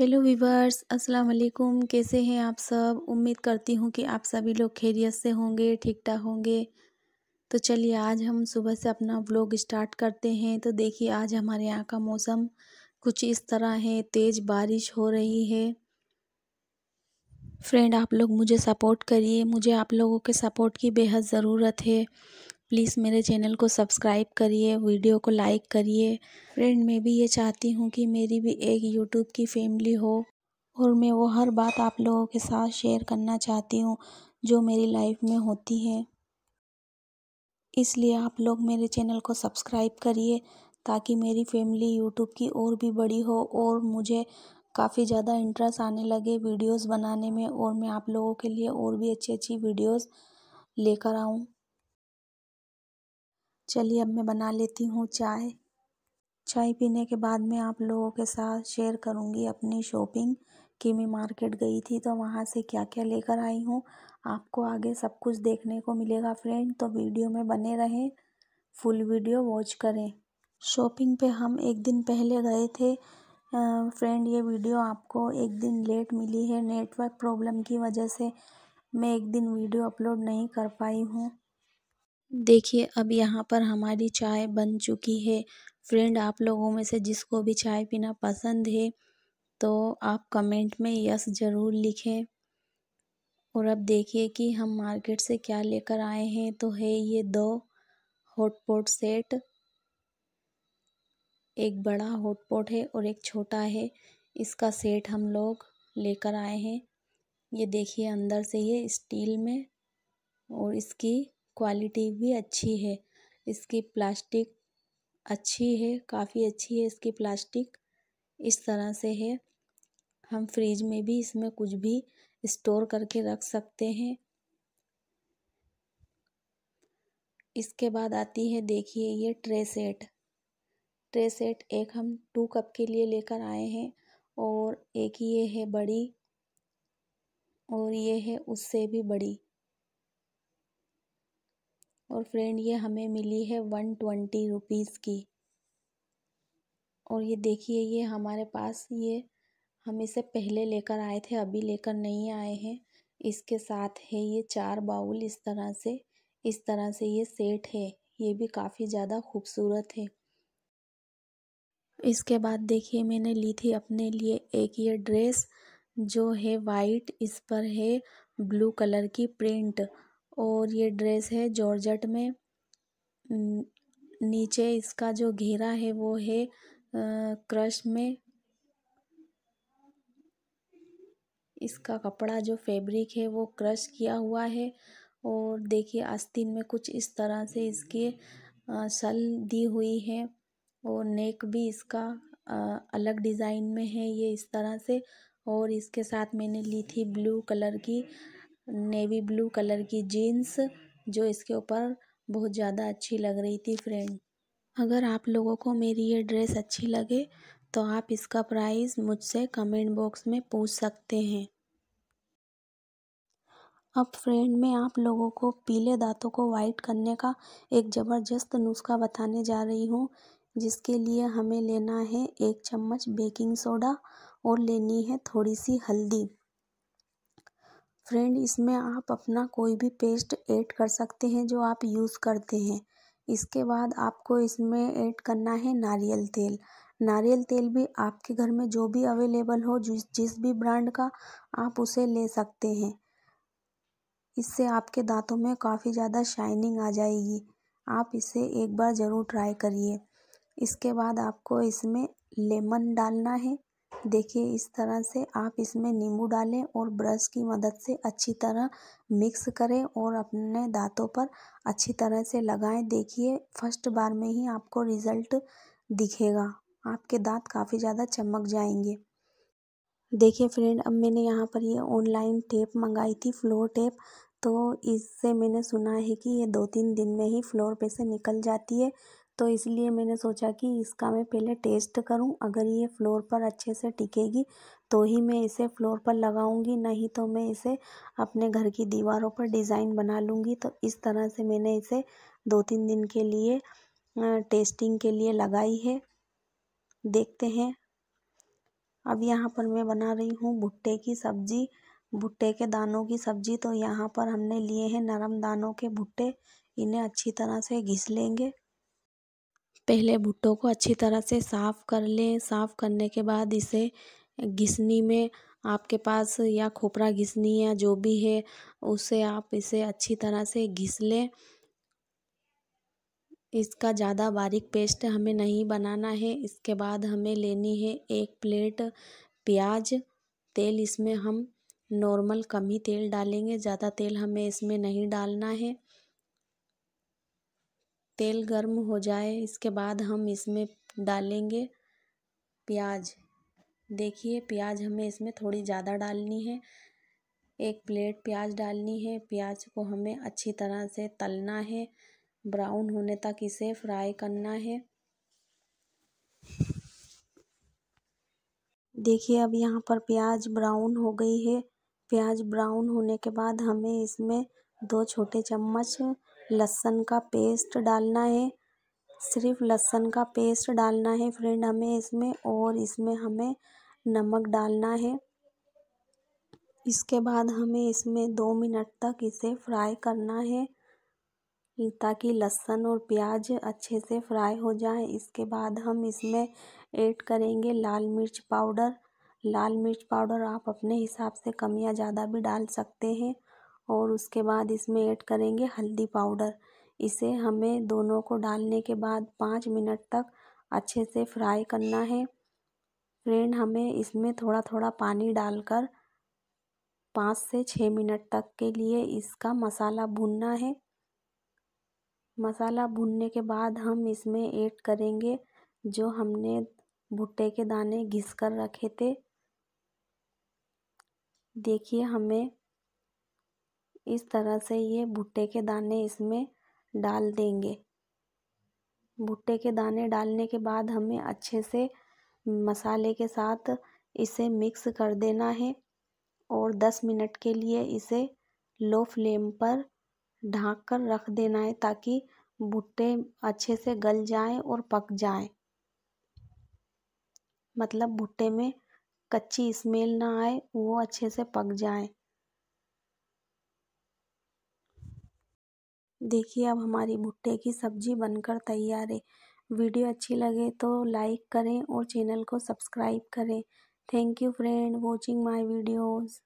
hello viewers अस्सलाम वालेकुम कैसे हैं आप सब उम्मीद करती हूँ कि आप सभी लोग खैरियत से होंगे ठीक ठाक होंगे तो चलिए आज हम सुबह से अपना व्लॉग स्टार्ट करते हैं तो देखिए आज हमारे यहाँ का मौसम कुछ इस तरह है तेज़ बारिश हो रही है फ्रेंड आप लोग मुझे सपोर्ट करिए मुझे आप लोगों के सपोर्ट की बेहद ज़रूरत है प्लीज़ मेरे चैनल को सब्सक्राइब करिए वीडियो को लाइक करिए फ्रेंड मैं भी ये चाहती हूँ कि मेरी भी एक यूट्यूब की फैमिली हो और मैं वो हर बात आप लोगों के साथ शेयर करना चाहती हूँ जो मेरी लाइफ में होती है इसलिए आप लोग मेरे चैनल को सब्सक्राइब करिए ताकि मेरी फैमिली यूट्यूब की और भी बड़ी हो और मुझे काफ़ी ज़्यादा इंटरेस्ट आने लगे वीडियोस बनाने में और मैं आप लोगों के लिए और भी अच्छी अच्छी वीडियोस लेकर आऊँ चलिए अब मैं बना लेती हूँ चाय चाय पीने के बाद मैं आप लोगों के साथ शेयर करूँगी अपनी शॉपिंग कि मैं मार्केट गई थी तो वहाँ से क्या क्या लेकर आई हूँ आपको आगे सब कुछ देखने को मिलेगा फ्रेंड तो वीडियो में बने रहें फुल वीडियो वॉच करें शॉपिंग पे हम एक दिन पहले गए थे फ्रेंड ये वीडियो आपको एक दिन लेट मिली है नेटवर्क प्रॉब्लम की वजह से मैं एक दिन वीडियो अपलोड नहीं कर पाई हूँ देखिए अब यहाँ पर हमारी चाय बन चुकी है फ्रेंड आप लोगों में से जिसको भी चाय पीना पसंद है तो आप कमेंट में यस ज़रूर लिखें और अब देखिए कि हम मार्केट से क्या लेकर आए हैं तो है ये दो हॉट पॉट सेट एक बड़ा हॉट पॉट है और एक छोटा है इसका सेट हम लोग लेकर आए हैं ये देखिए अंदर से ये स्टील में और इसकी क्वालिटी भी अच्छी है इसकी प्लास्टिक अच्छी है काफ़ी अच्छी है इसकी प्लास्टिक इस तरह से है हम फ्रिज में भी इसमें कुछ भी स्टोर करके रख सकते हैं इसके बाद आती है देखिए ये ट्रे सेट ट्रे सेट एक हम टू कप के लिए लेकर आए हैं और एक ये है बड़ी और ये है उससे भी बड़ी और फ्रेंड ये हमें मिली है वन ट्वेंटी रुपीज़ की और ये देखिए ये हमारे पास ये हम इसे पहले लेकर आए थे अभी लेकर नहीं आए हैं इसके साथ है ये चार बाउल इस तरह से इस तरह से ये सेट है ये भी काफ़ी ज़्यादा खूबसूरत है इसके बाद देखिए मैंने ली थी अपने लिए एक ये ड्रेस जो है वाइट इस पर है ब्लू कलर की प्रिंट और ये ड्रेस है जॉर्जेट में नीचे इसका जो घेरा है वो है क्रश में इसका कपड़ा जो फैब्रिक है वो क्रश किया हुआ है और देखिए आस्तीन में कुछ इस तरह से इसके सल दी हुई है और नेक भी इसका अलग डिज़ाइन में है ये इस तरह से और इसके साथ मैंने ली थी ब्लू कलर की नेवी ब्लू कलर की जीन्स जो इसके ऊपर बहुत ज़्यादा अच्छी लग रही थी फ्रेंड अगर आप लोगों को मेरी ये ड्रेस अच्छी लगे तो आप इसका प्राइस मुझसे कमेंट बॉक्स में पूछ सकते हैं अब फ्रेंड मैं आप लोगों को पीले दांतों को वाइट करने का एक ज़बरदस्त नुस्खा बताने जा रही हूँ जिसके लिए हमें लेना है एक चम्मच बेकिंग सोडा और लेनी है थोड़ी सी हल्दी फ्रेंड इसमें आप अपना कोई भी पेस्ट ऐड कर सकते हैं जो आप यूज़ करते हैं इसके बाद आपको इसमें ऐड करना है नारियल तेल नारियल तेल भी आपके घर में जो भी अवेलेबल हो जिस जिस भी ब्रांड का आप उसे ले सकते हैं इससे आपके दांतों में काफ़ी ज़्यादा शाइनिंग आ जाएगी आप इसे एक बार ज़रूर ट्राई करिए इसके बाद आपको इसमें लेमन डालना है देखिए इस तरह से आप इसमें नींबू डालें और ब्रश की मदद से अच्छी तरह मिक्स करें और अपने दांतों पर अच्छी तरह से लगाएं देखिए फर्स्ट बार में ही आपको रिज़ल्ट दिखेगा आपके दांत काफ़ी ज़्यादा चमक जाएंगे देखिए फ्रेंड अब मैंने यहाँ पर ये ऑनलाइन टेप मंगाई थी फ्लोर टेप तो इससे मैंने सुना है कि ये दो तीन दिन में ही फ्लोर पे से निकल जाती है तो इसलिए मैंने सोचा कि इसका मैं पहले टेस्ट करूं अगर ये फ्लोर पर अच्छे से टिकेगी तो ही मैं इसे फ्लोर पर लगाऊंगी नहीं तो मैं इसे अपने घर की दीवारों पर डिज़ाइन बना लूँगी तो इस तरह से मैंने इसे दो तीन दिन के लिए टेस्टिंग के लिए लगाई है देखते हैं अब यहाँ पर मैं बना रही हूँ भुट्टे की सब्ज़ी भुट्टे के दानों की सब्ज़ी तो यहाँ पर हमने लिए हैं नरम दानों के भुट्टे इन्हें अच्छी तरह से घिस लेंगे पहले भुट्टो को अच्छी तरह से साफ़ कर लें साफ़ करने के बाद इसे घिसनी में आपके पास या खोपरा घिसनी या जो भी है उसे आप इसे अच्छी तरह से घिस लें इसका ज़्यादा बारीक पेस्ट हमें नहीं बनाना है इसके बाद हमें लेनी है एक प्लेट प्याज तेल इसमें हम नॉर्मल कम ही तेल डालेंगे ज़्यादा तेल हमें इसमें नहीं डालना है तेल गर्म हो जाए इसके बाद हम इसमें डालेंगे प्याज देखिए प्याज हमें इसमें थोड़ी ज़्यादा डालनी है एक प्लेट प्याज डालनी है प्याज को हमें अच्छी तरह से तलना है ब्राउन होने तक इसे फ्राई करना है देखिए अब यहाँ पर प्याज ब्राउन हो गई है प्याज ब्राउन होने के बाद हमें इसमें दो छोटे चम्मच लहसन का पेस्ट डालना है सिर्फ लहसन का पेस्ट डालना है फ्रेंड हमें इसमें और इसमें हमें नमक डालना है इसके बाद हमें इसमें दो मिनट तक इसे फ्राई करना है ताकि लहसन और प्याज अच्छे से फ्राई हो जाए इसके बाद हम इसमें ऐड करेंगे लाल मिर्च पाउडर लाल मिर्च पाउडर आप अपने हिसाब से कम या ज़्यादा भी डाल सकते हैं और उसके बाद इसमें ऐड करेंगे हल्दी पाउडर इसे हमें दोनों को डालने के बाद पाँच मिनट तक अच्छे से फ्राई करना है फ्रेंड हमें इसमें थोड़ा थोड़ा पानी डालकर पाँच से छः मिनट तक के लिए इसका मसाला भूनना है मसाला भूनने के बाद हम इसमें ऐड करेंगे जो हमने भुट्टे के दाने घिस कर रखे थे देखिए हमें इस तरह से ये भुट्टे के दाने इसमें डाल देंगे भुट्टे के दाने डालने के बाद हमें अच्छे से मसाले के साथ इसे मिक्स कर देना है और दस मिनट के लिए इसे लो फ्लेम पर ढाँक कर रख देना है ताकि भुट्टे अच्छे से गल जाएं और पक जाएं मतलब भुट्टे में कच्ची स्मेल ना आए वो अच्छे से पक जाएं देखिए अब हमारी भुट्टे की सब्ज़ी बनकर तैयार है वीडियो अच्छी लगे तो लाइक करें और चैनल को सब्सक्राइब करें thank you friend watching my videos